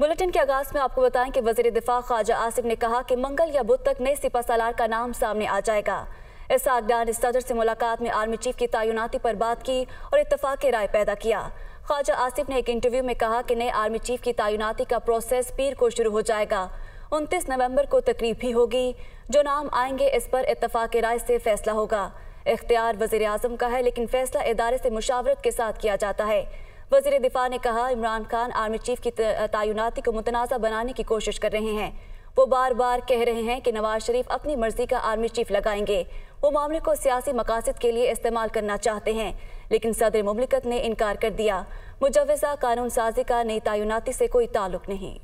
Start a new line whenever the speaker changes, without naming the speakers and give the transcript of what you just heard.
bulletin के आगाज में आपको बताएं कि वजीर दिफा ख्वाजा आसिफ ने कहा कि मंगल या बुध तक नए सिपा सालार का नाम सामने आ जाएगा इस आगडान सदर से मुलाकात में आर्मी चीफ की तयनती पर बात की और इतफाक राय पैदा किया ख्वाजा आसिफ ने एक इंटरव्यू में कहा कि नए आर्मी चीफ की तयनती का प्रोसेस पीर को शुरू हो जाएगा उनतीस नवम्बर को तकरीब भी होगी जो नाम आएंगे इस पर इतफाक राय से फैसला होगा इख्तियार वजीर का है लेकिन फैसला इदारे से मुशावरत के साथ किया जाता है वजीर दिफा ने कहा इमरान खान आर्मी चीफ की तयनाती को मुतनाज़ा बनाने की कोशिश कर रहे हैं वो बार बार कह रहे हैं कि नवाज शरीफ अपनी मर्जी का आर्मी चीफ लगाएंगे वो मामले को सियासी मकासद के लिए इस्तेमाल करना चाहते हैं लेकिन सदर ममलिकत ने इनकार कर दिया मुजवजा कानून साजी का नई तैनाती से कोई ताल्लुक नहीं